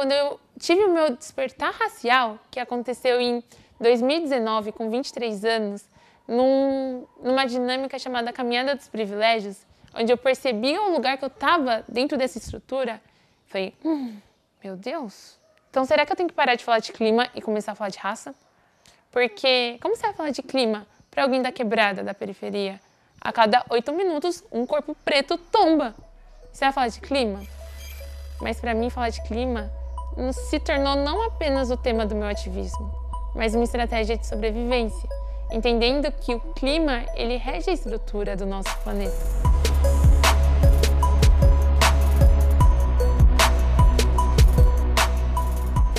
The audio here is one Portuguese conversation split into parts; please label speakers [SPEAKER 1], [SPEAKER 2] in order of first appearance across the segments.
[SPEAKER 1] quando eu tive o meu despertar racial, que aconteceu em 2019, com 23 anos, num, numa dinâmica chamada Caminhada dos Privilégios, onde eu percebi o lugar que eu estava dentro dessa estrutura, falei, hum, meu Deus, então será que eu tenho que parar de falar de clima e começar a falar de raça? Porque como você vai falar de clima para alguém da quebrada, da periferia? A cada oito minutos, um corpo preto tomba. Você vai falar de clima? Mas para mim, falar de clima se tornou não apenas o tema do meu ativismo, mas uma estratégia de sobrevivência, entendendo que o clima ele rege a estrutura do nosso planeta.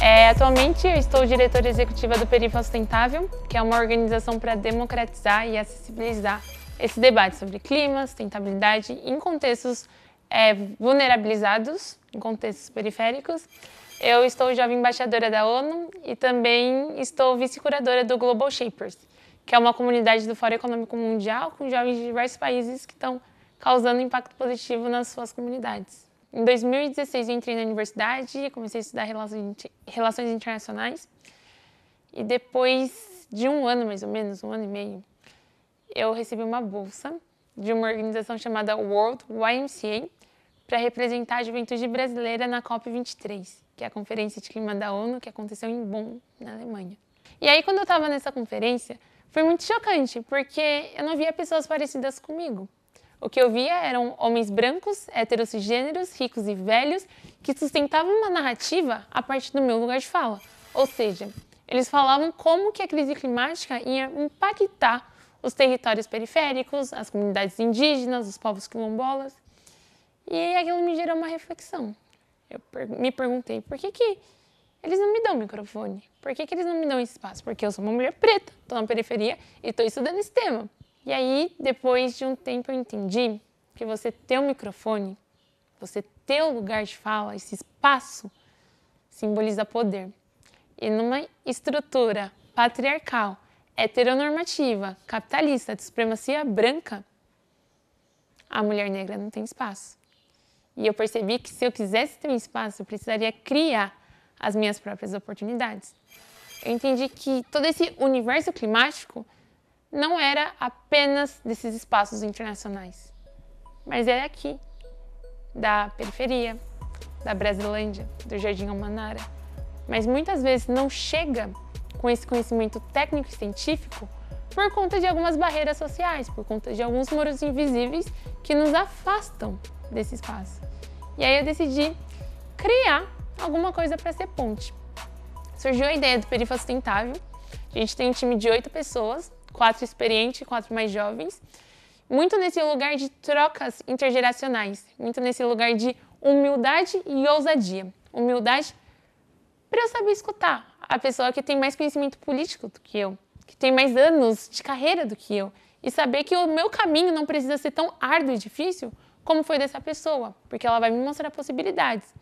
[SPEAKER 1] É, atualmente eu estou diretora executiva do Perifa Sustentável, que é uma organização para democratizar e acessibilizar esse debate sobre clima, sustentabilidade em contextos é, vulnerabilizados, em contextos periféricos, eu estou jovem embaixadora da ONU e também estou vice-curadora do Global Shapers, que é uma comunidade do Fórum Econômico Mundial com jovens de diversos países que estão causando impacto positivo nas suas comunidades. Em 2016 eu entrei na universidade e comecei a estudar relações internacionais. E depois de um ano mais ou menos, um ano e meio, eu recebi uma bolsa de uma organização chamada World YMCA para representar a juventude brasileira na COP 23 que é a Conferência de Clima da ONU, que aconteceu em Bonn, na Alemanha. E aí, quando eu estava nessa conferência, foi muito chocante, porque eu não via pessoas parecidas comigo. O que eu via eram homens brancos, heterossigêneros, ricos e velhos, que sustentavam uma narrativa a partir do meu lugar de fala. Ou seja, eles falavam como que a crise climática ia impactar os territórios periféricos, as comunidades indígenas, os povos quilombolas. E aquilo me gerou uma reflexão eu me perguntei por que, que eles não me dão microfone? Por que, que eles não me dão esse espaço? Porque eu sou uma mulher preta, estou na periferia e estou estudando esse tema. E aí, depois de um tempo, eu entendi que você ter um microfone, você ter um lugar de fala, esse espaço, simboliza poder. E numa estrutura patriarcal, heteronormativa, capitalista, de supremacia branca, a mulher negra não tem espaço. E eu percebi que se eu quisesse ter um espaço, eu precisaria criar as minhas próprias oportunidades. Eu entendi que todo esse universo climático não era apenas desses espaços internacionais, mas era é aqui, da periferia, da Brasilândia, do Jardim Almanara. Mas muitas vezes não chega com esse conhecimento técnico e científico por conta de algumas barreiras sociais, por conta de alguns muros invisíveis que nos afastam desse espaço. E aí eu decidi criar alguma coisa para ser ponte. Surgiu a ideia do Perifa Sustentável. A gente tem um time de oito pessoas, quatro experientes e quatro mais jovens. Muito nesse lugar de trocas intergeracionais, muito nesse lugar de humildade e ousadia. Humildade para eu saber escutar a pessoa que tem mais conhecimento político do que eu, que tem mais anos de carreira do que eu, e saber que o meu caminho não precisa ser tão árduo e difícil como foi dessa pessoa, porque ela vai me mostrar possibilidades.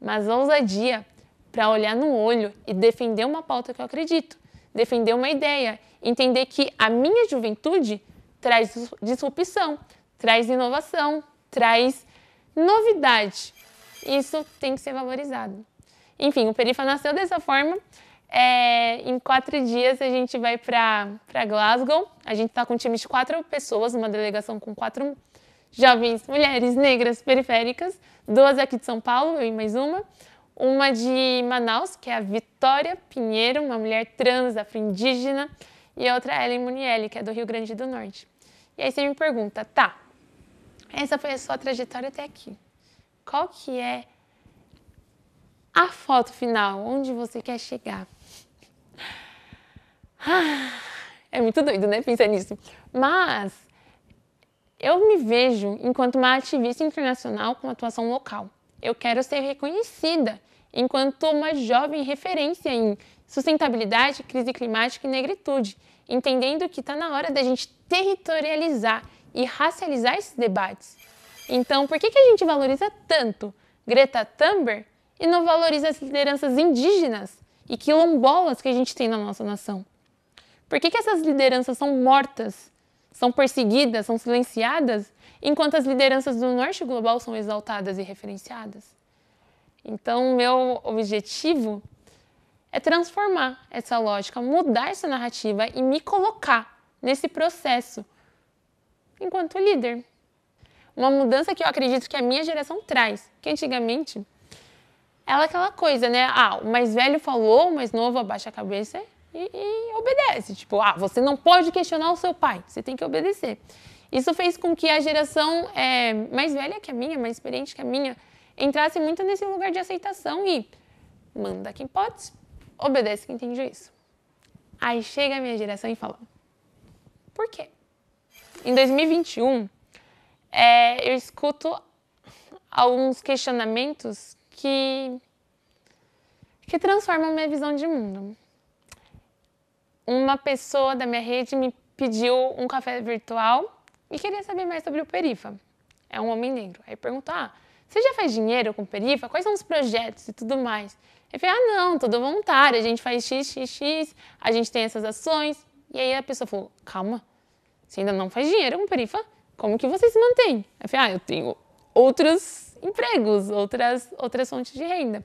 [SPEAKER 1] Mas ousadia para olhar no olho e defender uma pauta que eu acredito, defender uma ideia, entender que a minha juventude traz disrupção, traz inovação, traz novidade. Isso tem que ser valorizado. Enfim, o Perifa nasceu dessa forma. É, em quatro dias a gente vai para Glasgow. A gente está com um time de quatro pessoas, uma delegação com quatro jovens mulheres negras periféricas, duas aqui de São Paulo, eu e mais uma, uma de Manaus, que é a Vitória Pinheiro, uma mulher trans, afro-indígena, e a outra é a Ellen Munielli, que é do Rio Grande do Norte. E aí você me pergunta, tá, essa foi a sua trajetória até aqui. Qual que é a foto final, onde você quer chegar? Ah, é muito doido, né, pensar nisso. Mas eu me vejo enquanto uma ativista internacional com atuação local. Eu quero ser reconhecida enquanto uma jovem referência em sustentabilidade, crise climática e negritude, entendendo que está na hora da gente territorializar e racializar esses debates. Então, por que, que a gente valoriza tanto Greta Thunberg e não valoriza as lideranças indígenas e quilombolas que a gente tem na nossa nação? Por que, que essas lideranças são mortas são perseguidas, são silenciadas, enquanto as lideranças do norte global são exaltadas e referenciadas. Então, meu objetivo é transformar essa lógica, mudar essa narrativa e me colocar nesse processo enquanto líder. Uma mudança que eu acredito que a minha geração traz, que antigamente era é aquela coisa, né? Ah, o mais velho falou, o mais novo abaixa a cabeça e, e obedece. Tipo, ah, você não pode questionar o seu pai, você tem que obedecer. Isso fez com que a geração é, mais velha que a minha, mais experiente que a minha, entrasse muito nesse lugar de aceitação e manda quem pode, obedece quem entende isso. Aí chega a minha geração e fala: por quê? Em 2021, é, eu escuto alguns questionamentos que, que transformam minha visão de mundo uma pessoa da minha rede me pediu um café virtual e queria saber mais sobre o Perifa. É um homem negro. Aí perguntou: ah, você já faz dinheiro com o Perifa? Quais são os projetos e tudo mais? Ele falou: ah, não, tudo voluntário. A gente faz x, x, x, a gente tem essas ações. E aí a pessoa falou: calma, você ainda não faz dinheiro com o Perifa? Como que você se mantém? Eu falei: ah, eu tenho outros empregos, outras, outras fontes de renda.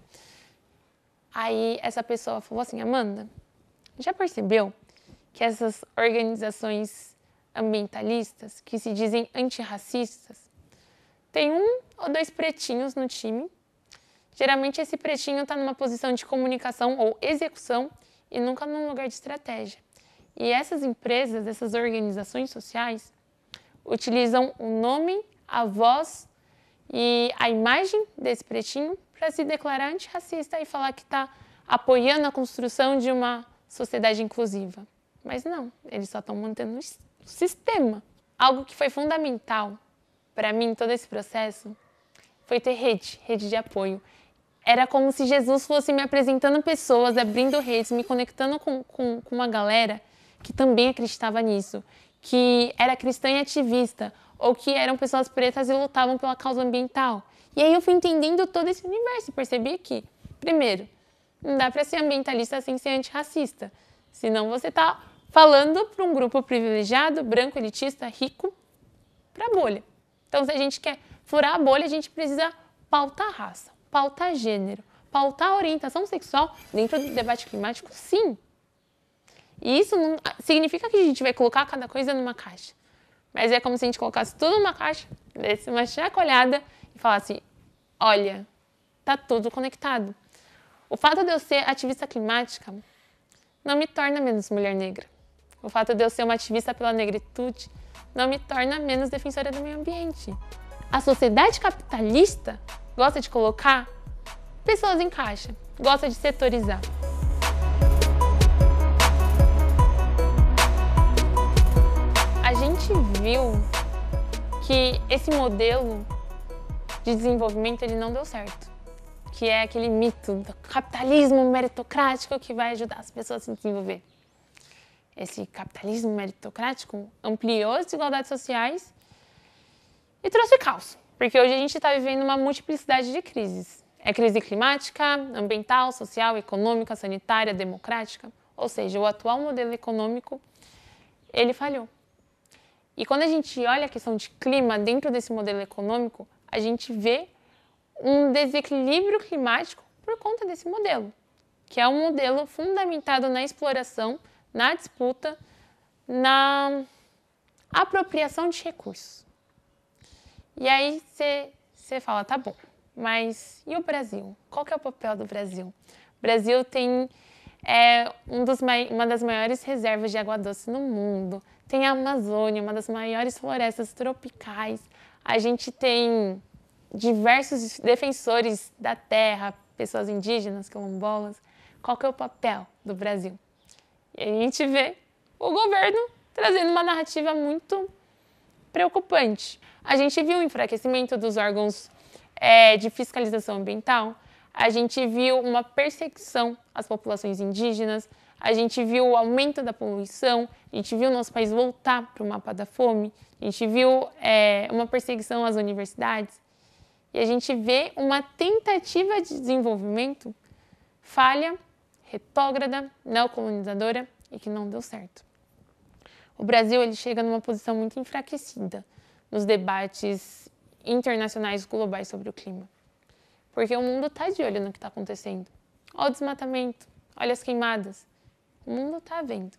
[SPEAKER 1] Aí essa pessoa falou assim: Amanda, já percebeu que essas organizações ambientalistas que se dizem antirracistas têm um ou dois pretinhos no time? Geralmente esse pretinho está numa posição de comunicação ou execução e nunca num lugar de estratégia. E essas empresas, essas organizações sociais, utilizam o nome, a voz e a imagem desse pretinho para se declarar antirracista e falar que está apoiando a construção de uma sociedade inclusiva. Mas não, eles só estão mantendo o sistema. Algo que foi fundamental para mim todo esse processo foi ter rede, rede de apoio. Era como se Jesus fosse me apresentando pessoas, abrindo redes, me conectando com, com, com uma galera que também acreditava nisso, que era cristã e ativista, ou que eram pessoas pretas e lutavam pela causa ambiental. E aí eu fui entendendo todo esse universo e percebi que, primeiro, não dá para ser ambientalista sem assim, ser antirracista. Senão você está falando para um grupo privilegiado, branco, elitista, rico, para a bolha. Então, se a gente quer furar a bolha, a gente precisa pautar raça, pautar gênero, pautar orientação sexual dentro do debate climático, sim. E isso não significa que a gente vai colocar cada coisa numa caixa. Mas é como se a gente colocasse tudo numa caixa, desse uma chacoalhada e falasse: olha, tá tudo conectado. O fato de eu ser ativista climática não me torna menos mulher negra. O fato de eu ser uma ativista pela negritude não me torna menos defensora do meio ambiente. A sociedade capitalista gosta de colocar pessoas em caixa, gosta de setorizar. A gente viu que esse modelo de desenvolvimento ele não deu certo que é aquele mito do capitalismo meritocrático que vai ajudar as pessoas a se desenvolver. Esse capitalismo meritocrático ampliou as desigualdades sociais e trouxe caos, porque hoje a gente está vivendo uma multiplicidade de crises. É crise climática, ambiental, social, econômica, sanitária, democrática, ou seja, o atual modelo econômico ele falhou. E quando a gente olha a questão de clima dentro desse modelo econômico, a gente vê um desequilíbrio climático por conta desse modelo, que é um modelo fundamentado na exploração, na disputa, na apropriação de recursos. E aí você fala, tá bom, mas e o Brasil? Qual que é o papel do Brasil? O Brasil tem é, um dos, uma das maiores reservas de água doce no mundo, tem a Amazônia, uma das maiores florestas tropicais, a gente tem diversos defensores da terra, pessoas indígenas, quilombolas, qual que é o papel do Brasil? E a gente vê o governo trazendo uma narrativa muito preocupante. A gente viu o enfraquecimento dos órgãos é, de fiscalização ambiental, a gente viu uma perseguição às populações indígenas, a gente viu o aumento da poluição, a gente viu o nosso país voltar para o mapa da fome, a gente viu é, uma perseguição às universidades, e a gente vê uma tentativa de desenvolvimento falha, retógrada, neocolonizadora e que não deu certo. O Brasil ele chega numa posição muito enfraquecida nos debates internacionais globais sobre o clima, porque o mundo está de olho no que está acontecendo. Olha o desmatamento, olha as queimadas, o mundo está vendo.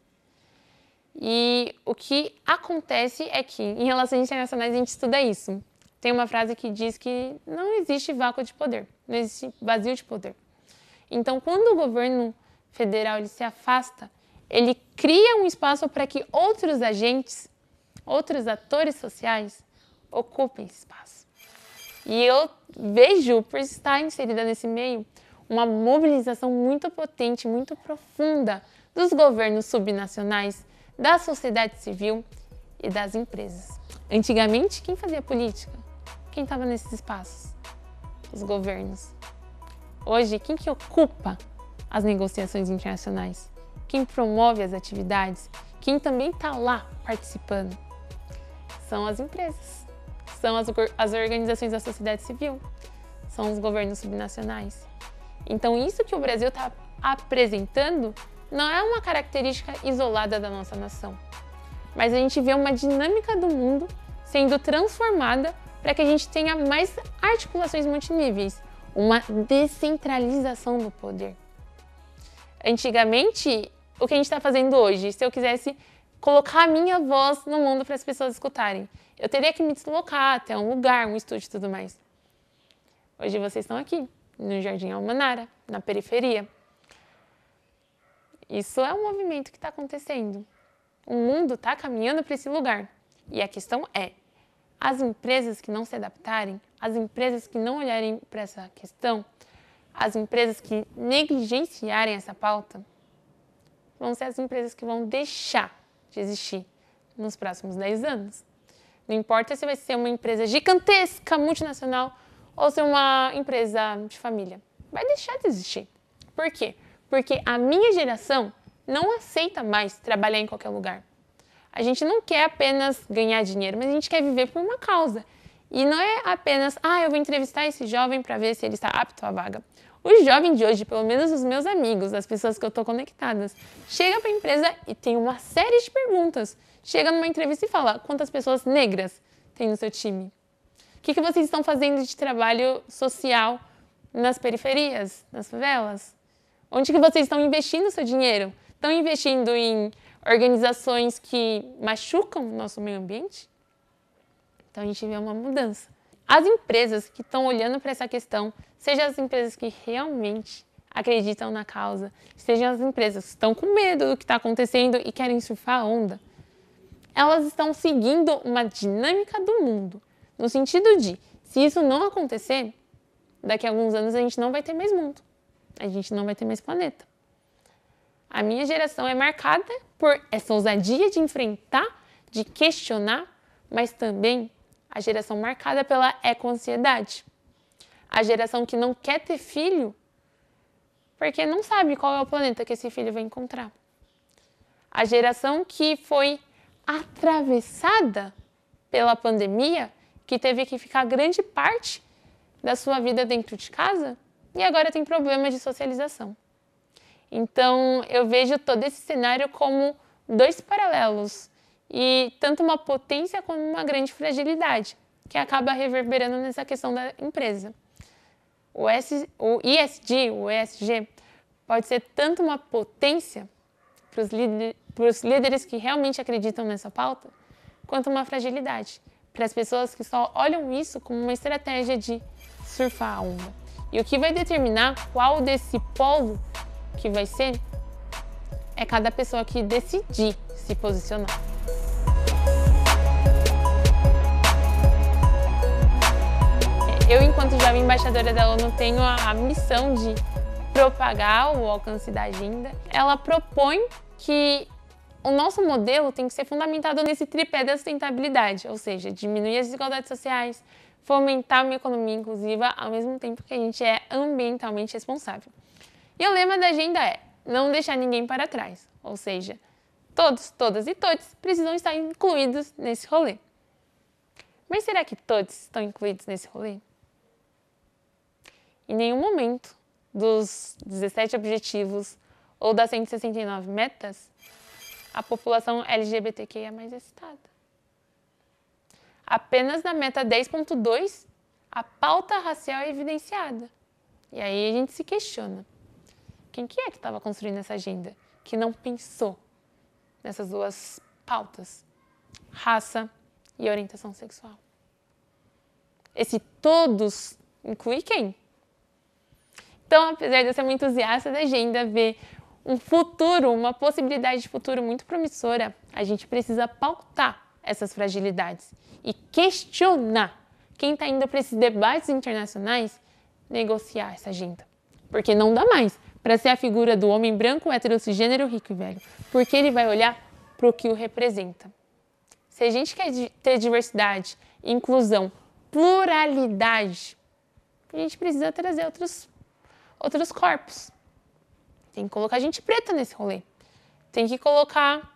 [SPEAKER 1] E o que acontece é que, em relações internacionais, a gente estuda isso tem uma frase que diz que não existe vácuo de poder, não existe vazio de poder. Então, quando o governo federal ele se afasta, ele cria um espaço para que outros agentes, outros atores sociais ocupem esse espaço. E eu vejo, por estar inserida nesse meio, uma mobilização muito potente, muito profunda dos governos subnacionais, da sociedade civil e das empresas. Antigamente, quem fazia política? Quem estava nesses espaços? Os governos. Hoje, quem que ocupa as negociações internacionais? Quem promove as atividades? Quem também está lá participando? São as empresas, são as, as organizações da sociedade civil, são os governos subnacionais. Então, isso que o Brasil está apresentando não é uma característica isolada da nossa nação, mas a gente vê uma dinâmica do mundo sendo transformada para que a gente tenha mais articulações multiníveis, uma descentralização do poder. Antigamente, o que a gente está fazendo hoje, se eu quisesse colocar a minha voz no mundo para as pessoas escutarem, eu teria que me deslocar até um lugar, um estúdio e tudo mais. Hoje vocês estão aqui, no Jardim Almanara, na periferia. Isso é um movimento que está acontecendo. O mundo está caminhando para esse lugar. E a questão é: as empresas que não se adaptarem, as empresas que não olharem para essa questão, as empresas que negligenciarem essa pauta, vão ser as empresas que vão deixar de existir nos próximos 10 anos. Não importa se vai ser uma empresa gigantesca, multinacional, ou se é uma empresa de família. Vai deixar de existir. Por quê? Porque a minha geração não aceita mais trabalhar em qualquer lugar. A gente não quer apenas ganhar dinheiro, mas a gente quer viver por uma causa. E não é apenas, ah, eu vou entrevistar esse jovem para ver se ele está apto à vaga. O jovem de hoje, pelo menos os meus amigos, as pessoas que eu estou conectadas, chega para a empresa e tem uma série de perguntas. Chega numa entrevista e fala quantas pessoas negras tem no seu time. O que, que vocês estão fazendo de trabalho social nas periferias, nas favelas? Onde que vocês estão investindo o seu dinheiro? Estão investindo em organizações que machucam o nosso meio ambiente. Então a gente vê uma mudança. As empresas que estão olhando para essa questão, sejam as empresas que realmente acreditam na causa, sejam as empresas que estão com medo do que está acontecendo e querem surfar a onda, elas estão seguindo uma dinâmica do mundo, no sentido de, se isso não acontecer, daqui a alguns anos a gente não vai ter mais mundo, a gente não vai ter mais planeta. A minha geração é marcada por essa ousadia de enfrentar, de questionar, mas também a geração marcada pela eco-ansiedade. A geração que não quer ter filho porque não sabe qual é o planeta que esse filho vai encontrar. A geração que foi atravessada pela pandemia, que teve que ficar grande parte da sua vida dentro de casa e agora tem problemas de socialização. Então, eu vejo todo esse cenário como dois paralelos e tanto uma potência como uma grande fragilidade, que acaba reverberando nessa questão da empresa. O, S, o ISD, o ESG, pode ser tanto uma potência para os líderes que realmente acreditam nessa pauta, quanto uma fragilidade para as pessoas que só olham isso como uma estratégia de surfar a onda. E o que vai determinar qual desse polo que vai ser, é cada pessoa que decidir se posicionar. Eu, enquanto jovem embaixadora da ONU, tenho a missão de propagar o alcance da agenda. Ela propõe que o nosso modelo tem que ser fundamentado nesse tripé da sustentabilidade, ou seja, diminuir as desigualdades sociais, fomentar uma economia inclusiva, ao mesmo tempo que a gente é ambientalmente responsável. E o lema da agenda é não deixar ninguém para trás, ou seja, todos, todas e todos precisam estar incluídos nesse rolê. Mas será que todos estão incluídos nesse rolê? Em nenhum momento dos 17 objetivos ou das 169 metas, a população LGBTQ é mais excitada. Apenas na meta 10.2, a pauta racial é evidenciada. E aí a gente se questiona. Quem que é que estava construindo essa agenda? Que não pensou nessas duas pautas, raça e orientação sexual. Esse todos inclui quem? Então, apesar de eu ser muito entusiasta da agenda, ver um futuro, uma possibilidade de futuro muito promissora, a gente precisa pautar essas fragilidades e questionar quem está indo para esses debates internacionais negociar essa agenda. Porque não dá mais para ser a figura do homem branco, heterossexgênero, rico e velho, porque ele vai olhar para o que o representa. Se a gente quer ter diversidade, inclusão, pluralidade, a gente precisa trazer outros, outros corpos. Tem que colocar gente preta nesse rolê. Tem que colocar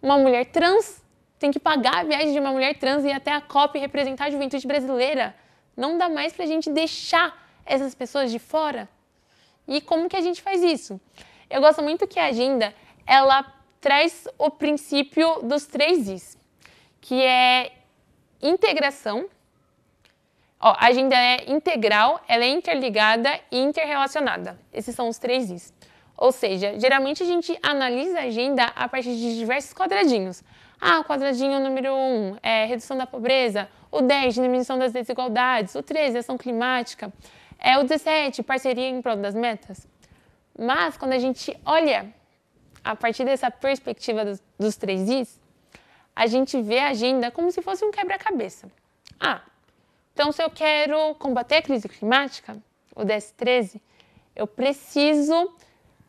[SPEAKER 1] uma mulher trans, tem que pagar a viagem de uma mulher trans e até a COP representar a juventude brasileira. Não dá mais para a gente deixar essas pessoas de fora. E como que a gente faz isso? Eu gosto muito que a agenda ela traz o princípio dos três Is, que é integração. Ó, a agenda é integral, ela é interligada e interrelacionada. Esses são os três Is. Ou seja, geralmente a gente analisa a agenda a partir de diversos quadradinhos. Ah, o quadradinho número 1 um é redução da pobreza, o 10, diminuição das desigualdades, o 13, ação climática. É o 17, parceria em prol das metas. Mas quando a gente olha a partir dessa perspectiva dos, dos três Is, a gente vê a agenda como se fosse um quebra-cabeça. Ah, então se eu quero combater a crise climática, o DS13, eu preciso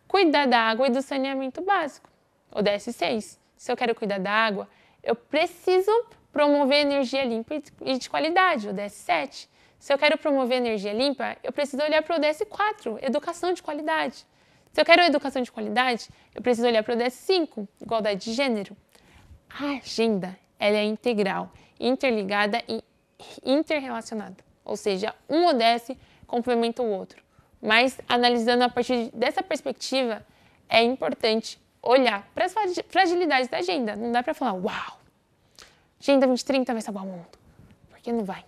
[SPEAKER 1] cuidar da água e do saneamento básico, o DS6. Se eu quero cuidar da água, eu preciso promover energia limpa e de qualidade, o DS7. Se eu quero promover energia limpa, eu preciso olhar para o DS4, educação de qualidade. Se eu quero educação de qualidade, eu preciso olhar para o DS5, igualdade de gênero. A agenda ela é integral, interligada e interrelacionada. Ou seja, um ODS complementa o outro. Mas analisando a partir dessa perspectiva, é importante olhar para as fragilidades da agenda. Não dá para falar, uau, Agenda 2030 vai salvar o mundo. Porque não vai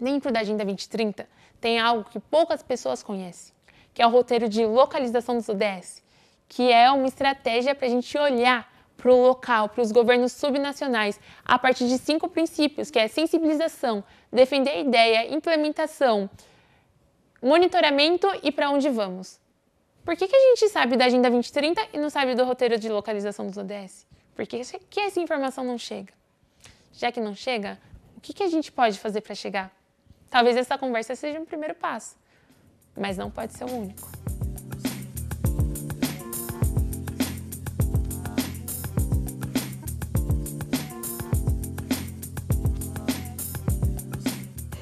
[SPEAKER 1] dentro da Agenda 2030 tem algo que poucas pessoas conhecem, que é o roteiro de localização dos ODS, que é uma estratégia para a gente olhar para o local, para os governos subnacionais, a partir de cinco princípios, que é sensibilização, defender a ideia, implementação, monitoramento e para onde vamos. Por que, que a gente sabe da Agenda 2030 e não sabe do roteiro de localização dos ODS? Porque que essa informação não chega. Já que não chega, o que, que a gente pode fazer para chegar? Talvez essa conversa seja um primeiro passo, mas não pode ser o único.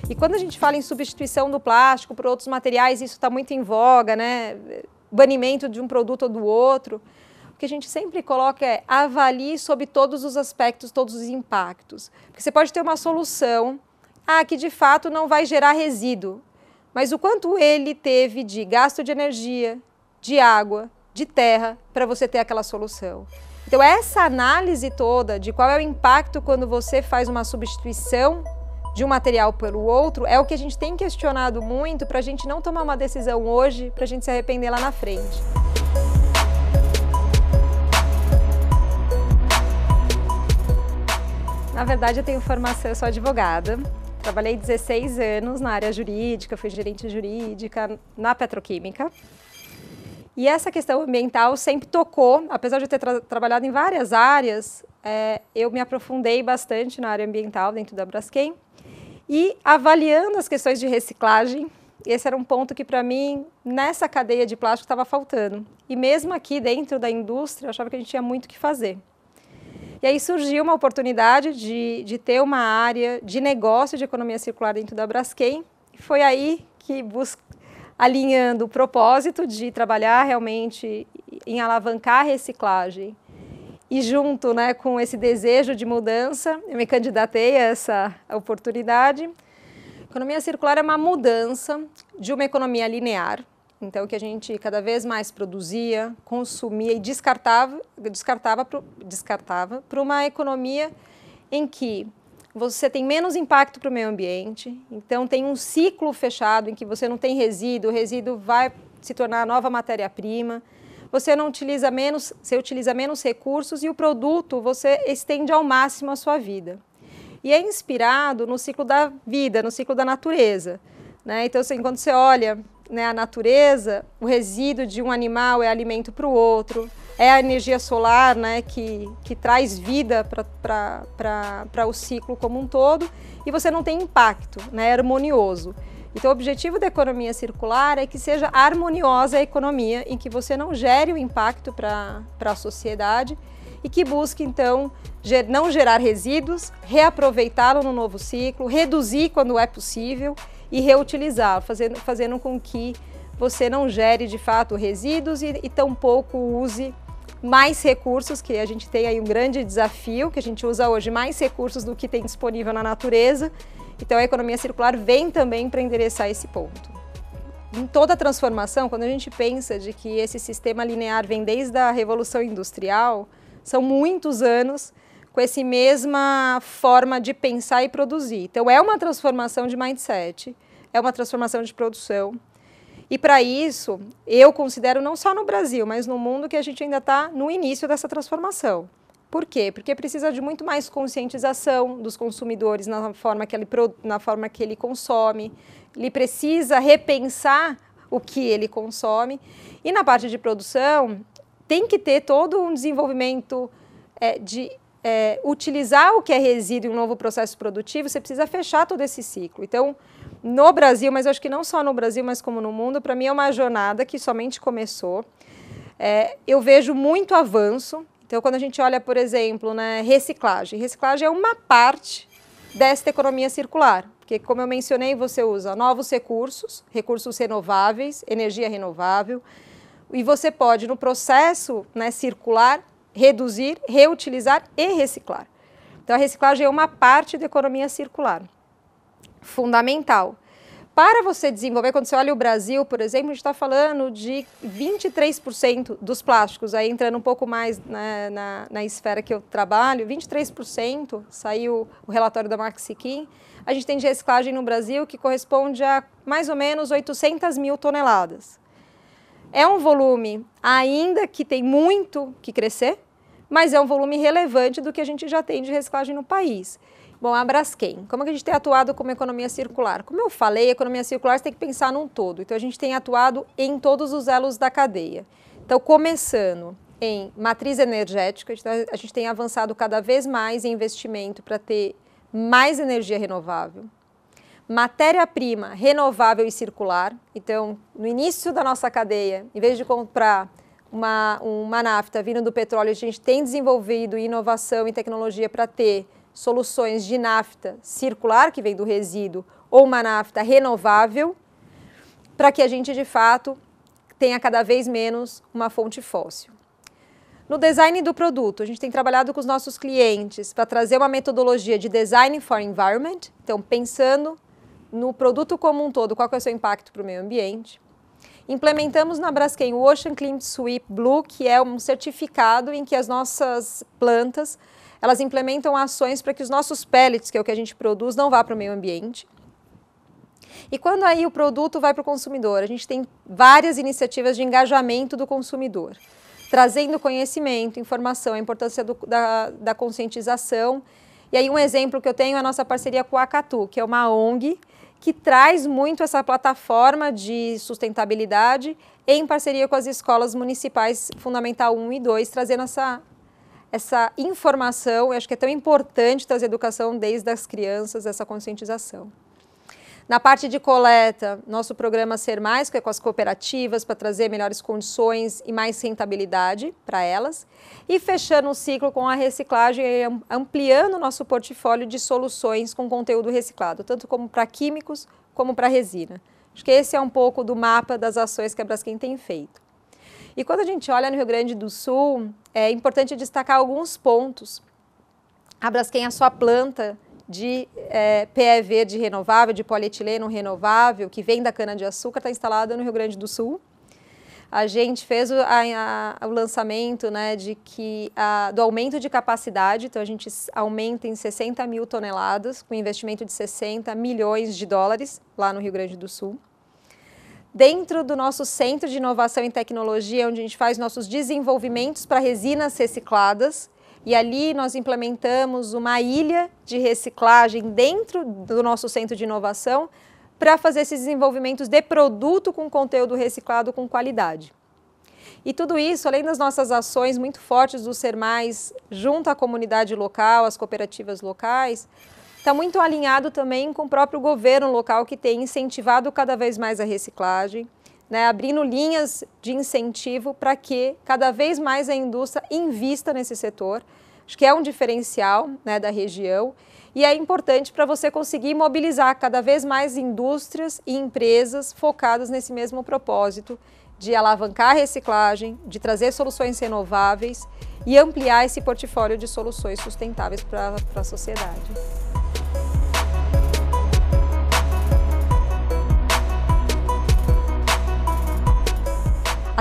[SPEAKER 2] E quando a gente fala em substituição do plástico por outros materiais, isso está muito em voga, né? Banimento de um produto ou do outro. O que a gente sempre coloca é avalie sobre todos os aspectos, todos os impactos. Porque você pode ter uma solução ah, que de fato não vai gerar resíduo. Mas o quanto ele teve de gasto de energia, de água, de terra para você ter aquela solução. Então, essa análise toda de qual é o impacto quando você faz uma substituição de um material pelo outro é o que a gente tem questionado muito para a gente não tomar uma decisão hoje, para a gente se arrepender lá na frente. Na verdade, eu tenho formação, eu sou advogada, Trabalhei 16 anos na área jurídica, fui gerente jurídica na petroquímica. E essa questão ambiental sempre tocou, apesar de eu ter tra trabalhado em várias áreas, é, eu me aprofundei bastante na área ambiental dentro da Braskem. E avaliando as questões de reciclagem, esse era um ponto que para mim, nessa cadeia de plástico, estava faltando. E mesmo aqui dentro da indústria, eu achava que a gente tinha muito o que fazer. E aí surgiu uma oportunidade de, de ter uma área de negócio de economia circular dentro da Braskem. E foi aí que bus... alinhando o propósito de trabalhar realmente em alavancar a reciclagem e junto né, com esse desejo de mudança, eu me candidatei a essa oportunidade. Economia circular é uma mudança de uma economia linear, então, que a gente cada vez mais produzia, consumia e descartava, descartava, descartava para uma economia em que você tem menos impacto para o meio ambiente, então tem um ciclo fechado em que você não tem resíduo, o resíduo vai se tornar nova matéria-prima, você não utiliza menos, você utiliza menos recursos e o produto você estende ao máximo a sua vida. E é inspirado no ciclo da vida, no ciclo da natureza. Né? Então, assim, quando você olha né, a natureza, o resíduo de um animal é alimento para o outro, é a energia solar né, que, que traz vida para o ciclo como um todo e você não tem impacto né, é harmonioso. Então, o objetivo da economia circular é que seja harmoniosa a economia, em que você não gere o um impacto para a sociedade e que busque, então, ger, não gerar resíduos, reaproveitá-lo no novo ciclo, reduzir quando é possível e reutilizar, fazendo, fazendo com que você não gere de fato resíduos e, e tampouco use mais recursos, que a gente tem aí um grande desafio, que a gente usa hoje mais recursos do que tem disponível na natureza. Então a economia circular vem também para endereçar esse ponto. Em toda a transformação, quando a gente pensa de que esse sistema linear vem desde a Revolução Industrial, são muitos anos com essa mesma forma de pensar e produzir. Então, é uma transformação de mindset, é uma transformação de produção. E para isso, eu considero não só no Brasil, mas no mundo que a gente ainda está no início dessa transformação. Por quê? Porque precisa de muito mais conscientização dos consumidores na forma que ele, na forma que ele consome, ele precisa repensar o que ele consome. E na parte de produção, tem que ter todo um desenvolvimento é, de é, utilizar o que é resíduo em um novo processo produtivo, você precisa fechar todo esse ciclo. Então, no Brasil, mas eu acho que não só no Brasil, mas como no mundo, para mim é uma jornada que somente começou. É, eu vejo muito avanço. Então, quando a gente olha, por exemplo, né, reciclagem. Reciclagem é uma parte desta economia circular, porque, como eu mencionei, você usa novos recursos, recursos renováveis, energia renovável, e você pode, no processo né, circular, reduzir, reutilizar e reciclar. Então, a reciclagem é uma parte da economia circular, fundamental. Para você desenvolver, quando você olha o Brasil, por exemplo, a gente está falando de 23% dos plásticos, aí entrando um pouco mais na, na, na esfera que eu trabalho, 23%, saiu o relatório da Maxi Kim. a gente tem de reciclagem no Brasil que corresponde a mais ou menos 800 mil toneladas. É um volume ainda que tem muito que crescer, mas é um volume relevante do que a gente já tem de reciclagem no país. Bom, a Braskem, como a gente tem atuado como economia circular? Como eu falei, a economia circular tem que pensar num todo, então a gente tem atuado em todos os elos da cadeia. Então, começando em matriz energética, então, a gente tem avançado cada vez mais em investimento para ter mais energia renovável, matéria-prima renovável e circular. Então, no início da nossa cadeia, em vez de comprar uma, uma nafta vindo do petróleo, a gente tem desenvolvido inovação e tecnologia para ter soluções de nafta circular, que vem do resíduo, ou uma nafta renovável, para que a gente, de fato, tenha cada vez menos uma fonte fóssil. No design do produto, a gente tem trabalhado com os nossos clientes para trazer uma metodologia de design for environment, então pensando no produto como um todo, qual é o seu impacto para o meio ambiente. Implementamos na Braskem o Ocean Clean Sweep Blue, que é um certificado em que as nossas plantas elas implementam ações para que os nossos pellets, que é o que a gente produz, não vá para o meio ambiente. E quando aí o produto vai para o consumidor, a gente tem várias iniciativas de engajamento do consumidor, trazendo conhecimento, informação, a importância do, da, da conscientização. E aí um exemplo que eu tenho é a nossa parceria com a Acatu, que é uma ONG que traz muito essa plataforma de sustentabilidade em parceria com as escolas municipais Fundamental 1 e 2, trazendo essa, essa informação. Eu acho que é tão importante trazer educação desde as crianças, essa conscientização. Na parte de coleta, nosso programa Ser Mais, que é com as cooperativas, para trazer melhores condições e mais rentabilidade para elas. E fechando o ciclo com a reciclagem e ampliando o nosso portfólio de soluções com conteúdo reciclado, tanto como para químicos como para resina. Acho que esse é um pouco do mapa das ações que a Braskem tem feito. E quando a gente olha no Rio Grande do Sul, é importante destacar alguns pontos. A Braskem, a sua planta, de é, eh, PE verde renovável, de polietileno renovável, que vem da cana-de-açúcar, está instalada no Rio Grande do Sul. A gente fez o, a, a, o lançamento né, de que, a, do aumento de capacidade, então a gente aumenta em 60 mil toneladas, com investimento de 60 milhões de dólares lá no Rio Grande do Sul dentro do nosso centro de inovação e tecnologia, onde a gente faz nossos desenvolvimentos para resinas recicladas. E ali nós implementamos uma ilha de reciclagem dentro do nosso centro de inovação para fazer esses desenvolvimentos de produto com conteúdo reciclado com qualidade. E tudo isso, além das nossas ações muito fortes do Ser Mais junto à comunidade local, às cooperativas locais, está muito alinhado também com o próprio governo local que tem incentivado cada vez mais a reciclagem, né, abrindo linhas de incentivo para que cada vez mais a indústria invista nesse setor. Acho que é um diferencial né, da região e é importante para você conseguir mobilizar cada vez mais indústrias e empresas focadas nesse mesmo propósito de alavancar a reciclagem, de trazer soluções renováveis e ampliar esse portfólio de soluções sustentáveis para a sociedade.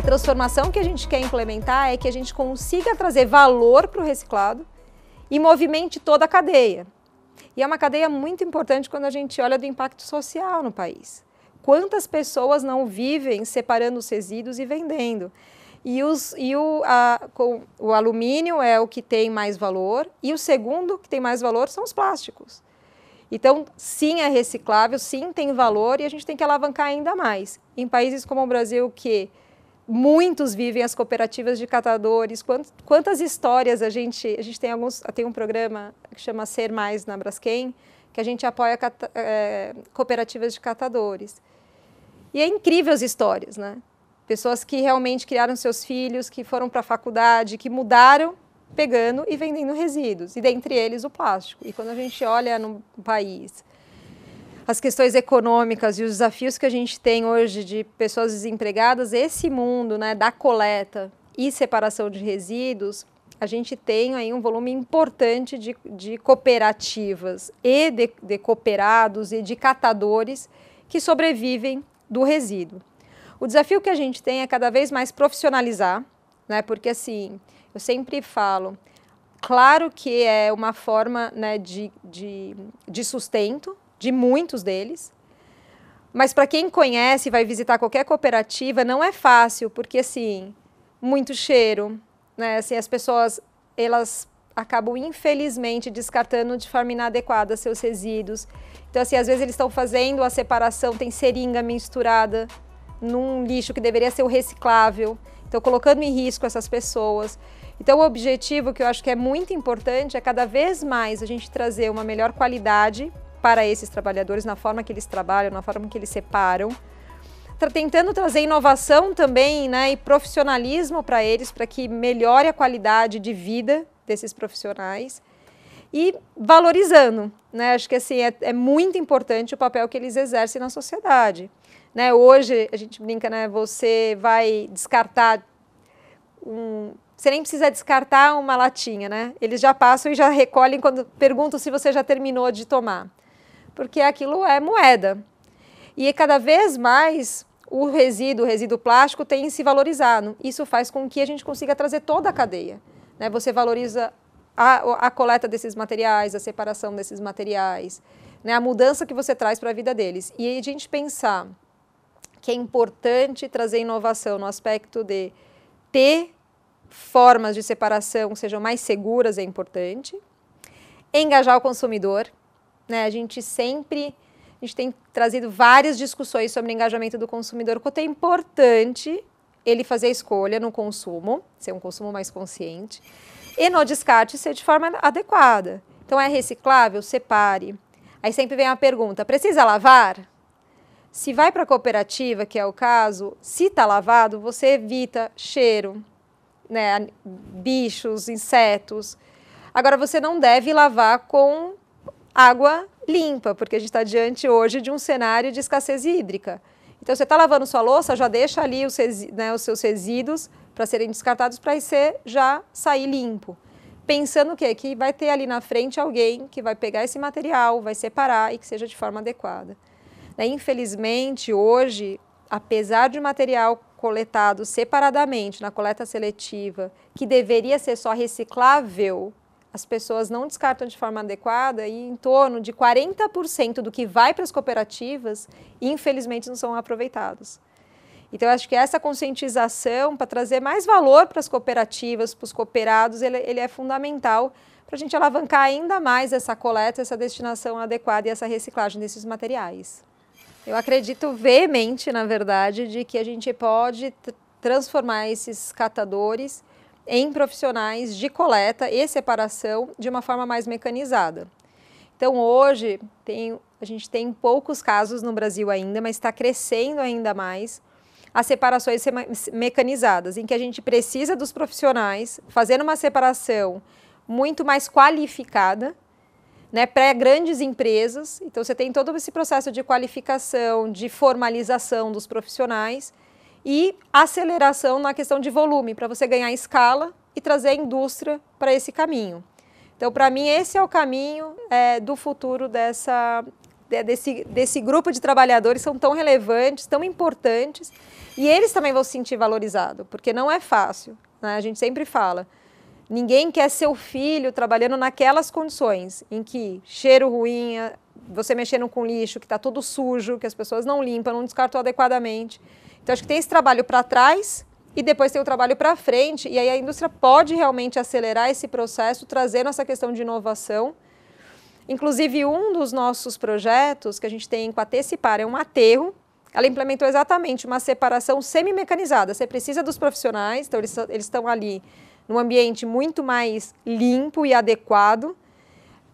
[SPEAKER 2] transformação que a gente quer implementar é que a gente consiga trazer valor para o reciclado e movimente toda a cadeia. E é uma cadeia muito importante quando a gente olha do impacto social no país. Quantas pessoas não vivem separando os resíduos e vendendo? E, os, e o, a, com, o alumínio é o que tem mais valor, e o segundo que tem mais valor são os plásticos. Então, sim, é reciclável, sim, tem valor e a gente tem que alavancar ainda mais. Em países como o Brasil, que muitos vivem as cooperativas de catadores. Quantas, quantas histórias a gente. A gente tem alguns. Tem um programa que chama Ser Mais na Braskem, que a gente apoia cata, é, cooperativas de catadores. E é incrível as histórias, né? Pessoas que realmente criaram seus filhos, que foram para a faculdade, que mudaram pegando e vendendo resíduos, e dentre eles o plástico. E quando a gente olha no país as questões econômicas e os desafios que a gente tem hoje de pessoas desempregadas, esse mundo né, da coleta e separação de resíduos, a gente tem aí um volume importante de, de cooperativas e de, de cooperados e de catadores que sobrevivem do resíduo. O desafio que a gente tem é cada vez mais profissionalizar, né? Porque assim, eu sempre falo, claro que é uma forma né, de, de, de sustento, de muitos deles. Mas para quem conhece e vai visitar qualquer cooperativa, não é fácil, porque assim, muito cheiro, né? Assim, as pessoas elas acabam infelizmente descartando de forma inadequada seus resíduos. Então assim, às vezes eles estão fazendo a separação, tem seringa misturada num lixo que deveria ser o reciclável. Então colocando em risco essas pessoas. Então o objetivo que eu acho que é muito importante é cada vez mais a gente trazer uma melhor qualidade para esses trabalhadores, na forma que eles trabalham, na forma que eles separam. Tá tentando trazer inovação também né, e profissionalismo para eles, para que melhore a qualidade de vida desses profissionais e valorizando. Né? Acho que assim, é, é, muito importante o papel que eles exercem na sociedade. Né? Hoje, a gente brinca, né? você vai descartar, um... você nem precisa descartar uma latinha, né? eles já passam e já recolhem quando perguntam se você já terminou de tomar porque aquilo é moeda. E cada vez mais o resíduo, o resíduo plástico, tem se valorizado. Isso faz com que a gente consiga trazer toda a cadeia. Né? Você valoriza a, a, coleta desses materiais, a separação desses materiais, né? a mudança que você traz para a vida deles. E a gente pensar que é importante trazer inovação no aspecto de ter formas de separação que sejam mais seguras é importante, engajar o consumidor, né? A gente sempre a gente tem trazido várias discussões sobre engajamento do consumidor, quanto é importante ele fazer a escolha no consumo, ser um consumo mais consciente, e no descarte ser de forma adequada. Então, é reciclável? Separe. Aí sempre vem a pergunta: precisa lavar? Se vai para a cooperativa, que é o caso, se está lavado, você evita cheiro, né, bichos, insetos. Agora, você não deve lavar com água limpa, porque a gente está diante hoje de um cenário de escassez hídrica. Então, você está lavando sua louça, já deixa ali os, né, os seus resíduos para serem descartados para ser já sair limpo. Pensando o quê? Que vai ter ali na frente alguém que vai pegar esse material, vai separar e que seja de forma adequada. Né, infelizmente, hoje, apesar de material coletado separadamente na coleta seletiva, que deveria ser só reciclável, as pessoas não descartam de forma adequada e em torno de 40% do que vai para as cooperativas, infelizmente, não são aproveitados. Então, acho que essa conscientização para trazer mais valor para as cooperativas, para os cooperados, ele, ele é fundamental para a gente alavancar ainda mais essa coleta, essa destinação adequada e essa reciclagem desses materiais. Eu acredito veemente, na verdade, de que a gente pode transformar esses catadores em profissionais de coleta e separação de uma forma mais mecanizada. Então hoje tem, a gente tem poucos casos no Brasil ainda, mas está crescendo ainda mais as separações mecanizadas, em que a gente precisa dos profissionais fazendo uma separação muito mais qualificada, né, para grandes empresas. Então você tem todo esse processo de qualificação, de formalização dos profissionais e aceleração na questão de volume, para você ganhar escala e trazer a indústria para esse caminho. Então, para mim, esse é o caminho é, do futuro dessa, desse, desse grupo de trabalhadores, são tão relevantes, tão importantes, e eles também vão se sentir valorizados, porque não é fácil. Né? A gente sempre fala, ninguém quer seu filho trabalhando naquelas condições em que cheiro ruim, você mexendo com lixo, que está todo sujo, que as pessoas não limpam, não descartam adequadamente. Então, acho que tem esse trabalho para trás e depois tem o trabalho para frente. E aí a indústria pode realmente acelerar esse processo, trazendo essa questão de inovação. Inclusive, um dos nossos projetos que a gente tem com a Tecipar é um aterro. Ela implementou exatamente uma separação semi-mecanizada. Você precisa dos profissionais, então eles, eles estão ali num ambiente muito mais limpo e adequado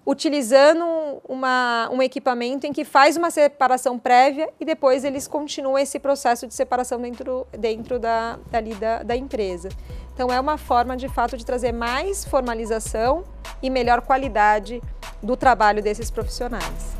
[SPEAKER 2] utilizando uma, um equipamento em que faz uma separação prévia e depois eles continuam esse processo de separação dentro, dentro da, dali da, da empresa. Então é uma forma de fato de trazer mais formalização e melhor qualidade do trabalho desses profissionais.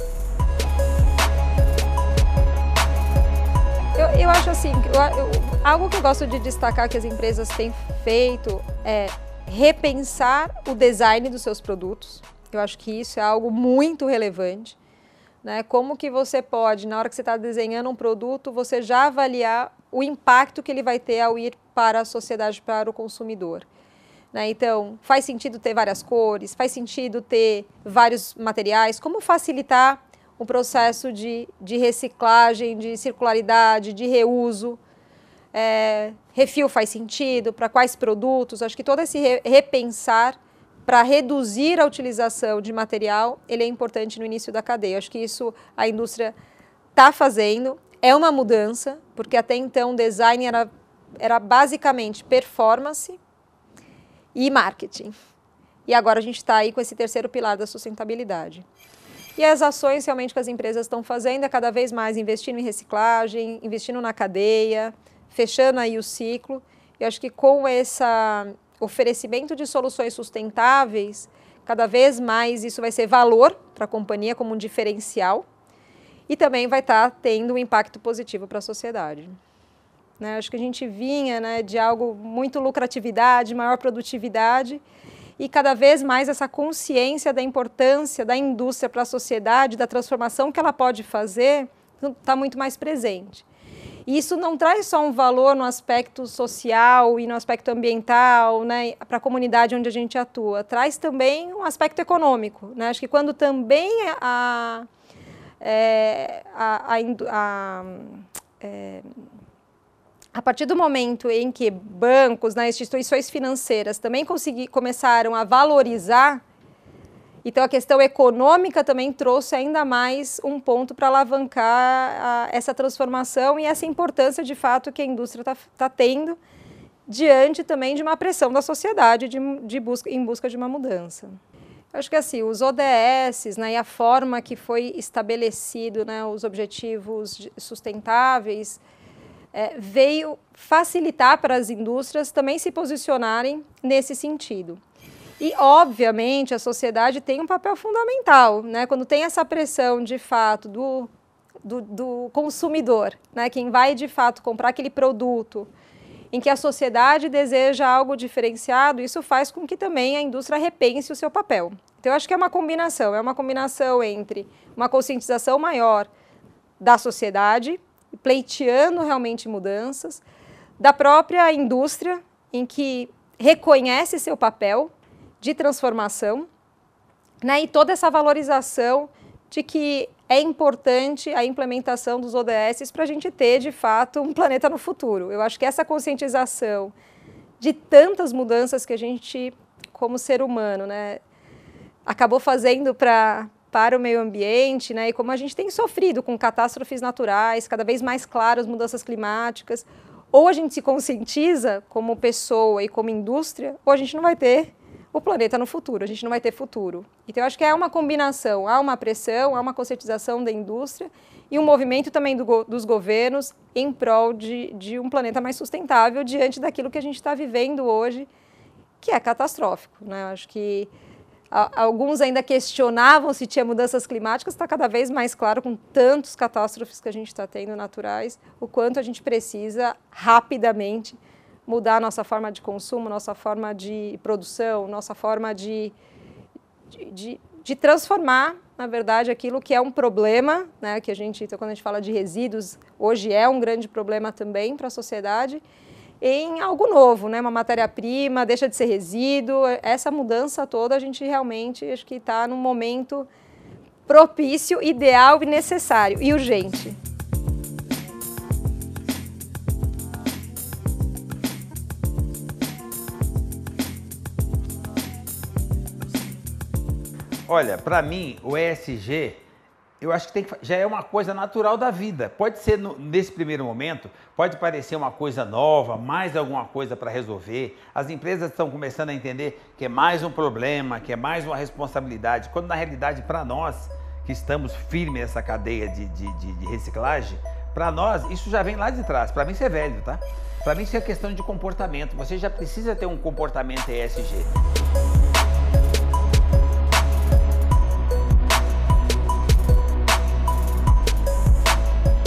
[SPEAKER 2] Eu, eu acho assim, eu, eu, algo que eu gosto de destacar que as empresas têm feito é repensar o design dos seus produtos, eu acho que isso é algo muito relevante. Né? Como que você pode, na hora que você está desenhando um produto, você já avaliar o impacto que ele vai ter ao ir para a sociedade, para o consumidor. Né? Então, faz sentido ter várias cores, faz sentido ter vários materiais. Como facilitar o processo de, de reciclagem, de circularidade, de reuso? É, refil faz sentido? Para quais produtos? Acho que todo esse re repensar para reduzir a utilização de material, ele é importante no início da cadeia. Acho que isso a indústria está fazendo. É uma mudança, porque até então o design era, era basicamente performance e marketing. E agora a gente está aí com esse terceiro pilar da sustentabilidade. E as ações realmente que as empresas estão fazendo é cada vez mais investindo em reciclagem, investindo na cadeia, fechando aí o ciclo. E acho que com essa oferecimento de soluções sustentáveis, cada vez mais isso vai ser valor para a companhia como um diferencial e também vai estar tá tendo um impacto positivo para a sociedade. Né? Acho que a gente vinha né, de algo muito lucratividade, maior produtividade e cada vez mais essa consciência da importância da indústria para a sociedade, da transformação que ela pode fazer, está muito mais presente. E isso não traz só um valor no aspecto social e no aspecto ambiental, né, para a comunidade onde a gente atua, traz também um aspecto econômico. Né? Acho que quando também a, é, a, a, a é, a partir do momento em que bancos, né, instituições financeiras também começaram a valorizar então a questão econômica também trouxe ainda mais um ponto para alavancar a, essa transformação e essa importância de fato que a indústria está tá tendo diante também de uma pressão da sociedade de, de busca, em busca de uma mudança. acho que assim, os ODS né, e a forma que foi estabelecido né, os objetivos sustentáveis é, veio facilitar para as indústrias também se posicionarem nesse sentido. E, obviamente, a sociedade tem um papel fundamental, né? Quando tem essa pressão, de fato, do, do, do consumidor, né? Quem vai, de fato, comprar aquele produto em que a sociedade deseja algo diferenciado, isso faz com que também a indústria repense o seu papel. Então, eu acho que é uma combinação, é uma combinação entre uma conscientização maior da sociedade, pleiteando realmente mudanças, da própria indústria, em que reconhece seu papel, de transformação, né? E toda essa valorização de que é importante a implementação dos ODSs para a gente ter, de fato, um planeta no futuro. Eu acho que essa conscientização de tantas mudanças que a gente, como ser humano, né, acabou fazendo para para o meio ambiente, né, e como a gente tem sofrido com catástrofes naturais, cada vez mais claras mudanças climáticas, ou a gente se conscientiza como pessoa e como indústria, ou a gente não vai ter o planeta no futuro, a gente não vai ter futuro. Então, eu acho que é uma combinação, há uma pressão, há uma conscientização da indústria e um movimento também do, dos governos em prol de, de um planeta mais sustentável diante daquilo que a gente está vivendo hoje, que é catastrófico. Né? Eu acho que a, alguns ainda questionavam se tinha mudanças climáticas, está cada vez mais claro com tantos catástrofes que a gente está tendo naturais, o quanto a gente precisa rapidamente mudar nossa forma de consumo, nossa forma de produção, nossa forma de, de, de, de transformar, na verdade, aquilo que é um problema, né, que a gente, então, quando a gente fala de resíduos, hoje é um grande problema também para a sociedade, em algo novo, né? uma matéria-prima, deixa de ser resíduo. Essa mudança toda a gente realmente acho que está num momento propício, ideal e necessário e urgente.
[SPEAKER 3] Olha, para mim, o ESG, eu acho que, tem que já é uma coisa natural da vida. Pode ser no, nesse primeiro momento, pode parecer uma coisa nova, mais alguma coisa para resolver. As empresas estão começando a entender que é mais um problema, que é mais uma responsabilidade, quando na realidade, para nós que estamos firmes nessa cadeia de, de, de, de reciclagem, para nós, isso já vem lá de trás. Para mim, isso é velho, tá? Para mim, isso é questão de comportamento. Você já precisa ter um comportamento ESG.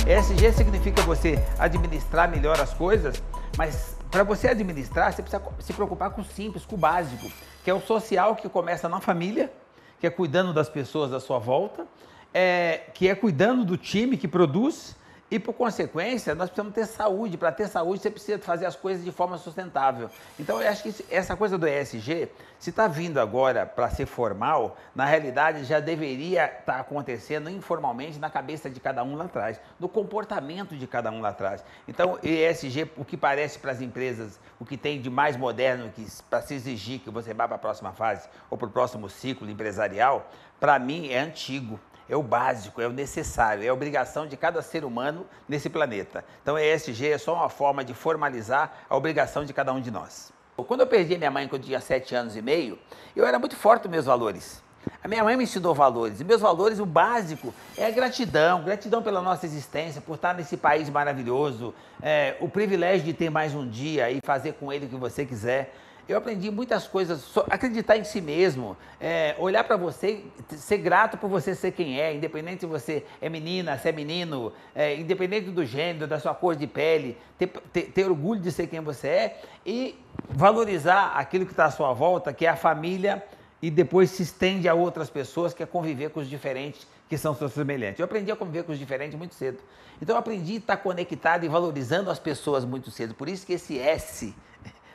[SPEAKER 3] ESG significa você administrar melhor as coisas, mas para você administrar, você precisa se preocupar com o simples, com o básico, que é o social que começa na família, que é cuidando das pessoas à sua volta, é, que é cuidando do time que produz, e por consequência, nós precisamos ter saúde. Para ter saúde, você precisa fazer as coisas de forma sustentável. Então, eu acho que essa coisa do ESG, se está vindo agora para ser formal, na realidade já deveria estar tá acontecendo informalmente na cabeça de cada um lá atrás, no comportamento de cada um lá atrás. Então, ESG, o que parece para as empresas, o que tem de mais moderno para se exigir que você vá para a próxima fase ou para o próximo ciclo empresarial, para mim é antigo é o básico, é o necessário, é a obrigação de cada ser humano nesse planeta. Então, ESG é só uma forma de formalizar a obrigação de cada um de nós. Quando eu perdi minha mãe quando eu tinha sete anos e meio, eu era muito forte nos meus valores. A minha mãe me ensinou valores, e meus valores, o básico, é a gratidão, gratidão pela nossa existência, por estar nesse país maravilhoso, é, o privilégio de ter mais um dia e fazer com ele o que você quiser, eu aprendi muitas coisas. Acreditar em si mesmo, é, olhar para você, ser grato por você ser quem é, independente se você é menina, se é menino, é, independente do gênero, da sua cor de pele, ter, ter, ter orgulho de ser quem você é e valorizar aquilo que está à sua volta, que é a família e depois se estende a outras pessoas, que é conviver com os diferentes que são seus semelhantes. Eu aprendi a conviver com os diferentes muito cedo. Então eu aprendi a estar conectado e valorizando as pessoas muito cedo. Por isso que esse S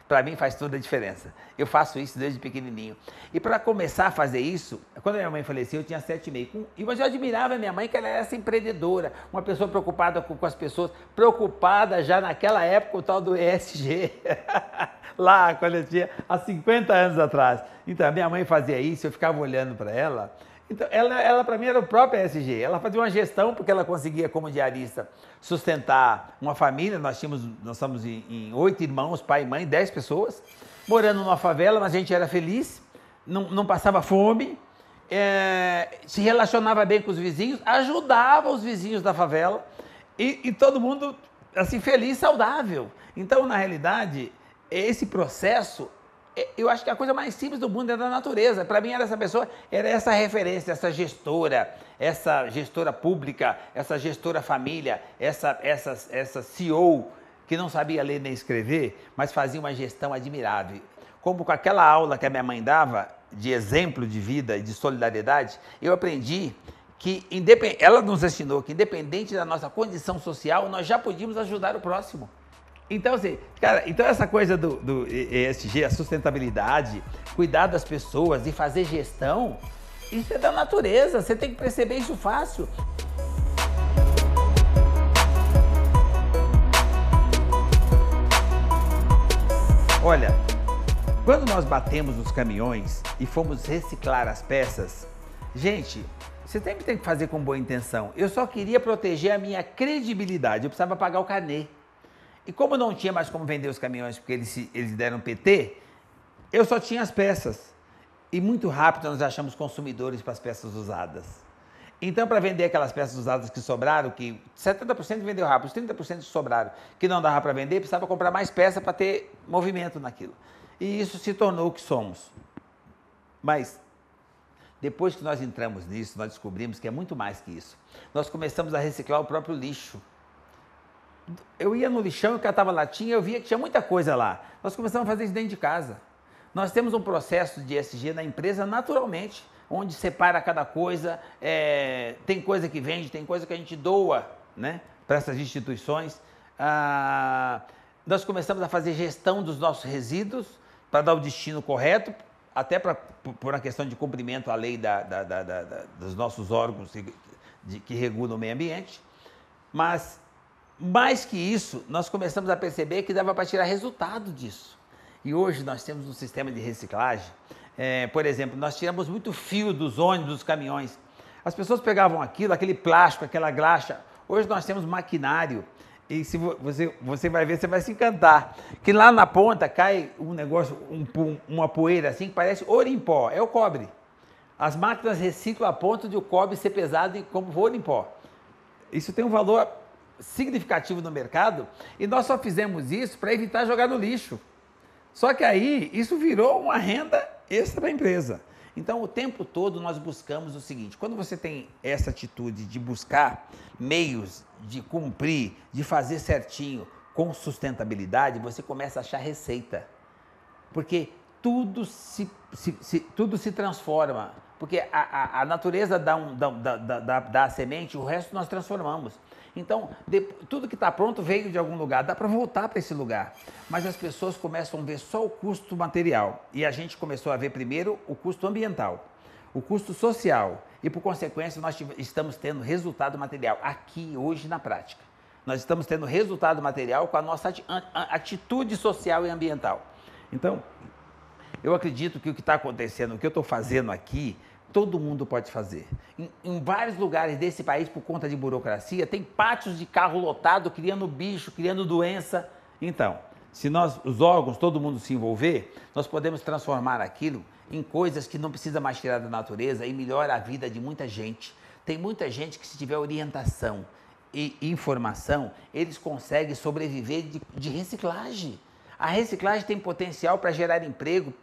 [SPEAKER 3] para mim faz toda a diferença. Eu faço isso desde pequenininho. E para começar a fazer isso, quando minha mãe faleceu, eu tinha sete e meio. Mas eu admirava minha mãe, que ela era essa empreendedora, uma pessoa preocupada com, com as pessoas, preocupada já naquela época o tal do ESG, lá quando eu tinha, há 50 anos atrás. Então, minha mãe fazia isso, eu ficava olhando para ela então, ela, ela para mim era o próprio SG. Ela fazia uma gestão porque ela conseguia, como diarista, sustentar uma família. Nós tínhamos, nós estamos em oito irmãos, pai e mãe, dez pessoas, morando numa favela, mas a gente era feliz, não, não passava fome, é, se relacionava bem com os vizinhos, ajudava os vizinhos da favela e, e todo mundo assim feliz, saudável. Então, na realidade, esse processo é, eu acho que a coisa mais simples do mundo é da natureza. Para mim era essa pessoa, era essa referência, essa gestora, essa gestora pública, essa gestora família, essa, essa, essa CEO que não sabia ler nem escrever, mas fazia uma gestão admirável. Como com aquela aula que a minha mãe dava de exemplo de vida e de solidariedade, eu aprendi que ela nos ensinou que independente da nossa condição social, nós já podíamos ajudar o próximo. Então, assim, cara, então essa coisa do, do ESG, a sustentabilidade, cuidar das pessoas e fazer gestão, isso é da natureza, você tem que perceber isso fácil. Olha, quando nós batemos nos caminhões e fomos reciclar as peças, gente, você sempre tem que fazer com boa intenção. Eu só queria proteger a minha credibilidade, eu precisava pagar o canê. E como não tinha mais como vender os caminhões porque eles, eles deram PT, eu só tinha as peças. E muito rápido nós achamos consumidores para as peças usadas. Então, para vender aquelas peças usadas que sobraram, que 70% vendeu rápido, 30% sobraram, que não dava para vender, precisava comprar mais peça para ter movimento naquilo. E isso se tornou o que somos. Mas depois que nós entramos nisso, nós descobrimos que é muito mais que isso. Nós começamos a reciclar o próprio lixo eu ia no lixão, eu catava latinha, eu via que tinha muita coisa lá. Nós começamos a fazer isso dentro de casa. Nós temos um processo de SG na empresa naturalmente, onde separa cada coisa, é, tem coisa que vende, tem coisa que a gente doa né, para essas instituições. Ah, nós começamos a fazer gestão dos nossos resíduos para dar o destino correto, até pra, por uma questão de cumprimento à lei da, da, da, dos nossos órgãos que, de, que regulam o meio ambiente. Mas mais que isso, nós começamos a perceber que dava para tirar resultado disso. E hoje nós temos um sistema de reciclagem. É, por exemplo, nós tiramos muito fio dos ônibus, dos caminhões. As pessoas pegavam aquilo, aquele plástico, aquela graxa. Hoje nós temos maquinário. E se você, você vai ver, você vai se encantar. Que lá na ponta cai um negócio, um, uma poeira assim, que parece ouro em pó. É o cobre. As máquinas reciclam a ponto de o cobre ser pesado como ouro em pó. Isso tem um valor significativo no mercado e nós só fizemos isso para evitar jogar no lixo. Só que aí isso virou uma renda extra para a empresa. Então, o tempo todo nós buscamos o seguinte: quando você tem essa atitude de buscar meios de cumprir, de fazer certinho com sustentabilidade, você começa a achar receita. Porque tudo se, se, se tudo se transforma. Porque a, a, a natureza dá, um, dá, dá, dá, dá a semente, o resto nós transformamos. Então, de, tudo que está pronto veio de algum lugar, dá para voltar para esse lugar. Mas as pessoas começam a ver só o custo material. E a gente começou a ver primeiro o custo ambiental, o custo social. E, por consequência, nós estamos tendo resultado material aqui, hoje, na prática. Nós estamos tendo resultado material com a nossa atitude social e ambiental. Então, eu acredito que o que está acontecendo, o que eu estou fazendo aqui, todo mundo pode fazer. Em, em, vários lugares desse país, por conta de burocracia, tem pátios de carro lotado, criando bicho, criando doença. Então, se nós, os órgãos, todo mundo se envolver, nós podemos transformar aquilo em coisas que não precisa mais tirar da natureza e melhora a vida de muita gente. Tem muita gente que se tiver orientação e informação, eles conseguem sobreviver de, de reciclagem. A reciclagem tem potencial para gerar emprego,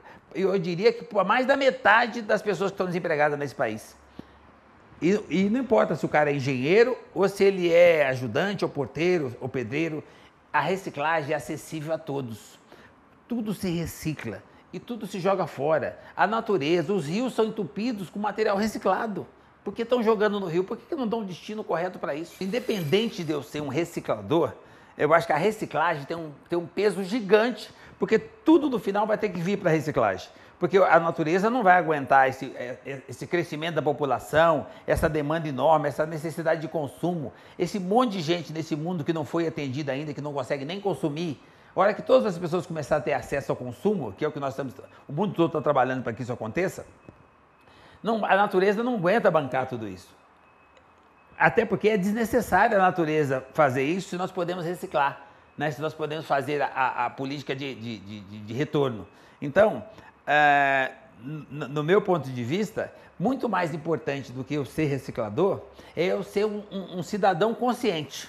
[SPEAKER 3] eu diria que por mais da metade das pessoas que estão desempregadas nesse país. E, e, não importa se o cara é engenheiro ou se ele é ajudante ou porteiro ou pedreiro, a reciclagem é acessível a todos. Tudo se recicla e tudo se joga fora. A natureza, os rios são entupidos com material reciclado. Por que estão jogando no rio? Por que não dão um destino correto para isso? Independente de eu ser um reciclador, eu acho que a reciclagem tem um, tem um peso gigante porque tudo no final vai ter que vir para a reciclagem. Porque a natureza não vai aguentar esse, é, é, esse crescimento da população, essa demanda enorme, essa necessidade de consumo, esse monte de gente nesse mundo que não foi atendida ainda, que não consegue nem consumir. A hora que todas as pessoas começarem a ter acesso ao consumo, que é o que nós estamos, o mundo todo está trabalhando para que isso aconteça, não, a natureza não aguenta bancar tudo isso. Até porque é desnecessário a natureza fazer isso se nós podemos reciclar né, se nós podemos fazer a, a política de, de, de, de, retorno. Então, é, eh, no, no meu ponto de vista, muito mais importante do que eu ser reciclador é eu ser um, um, um cidadão consciente.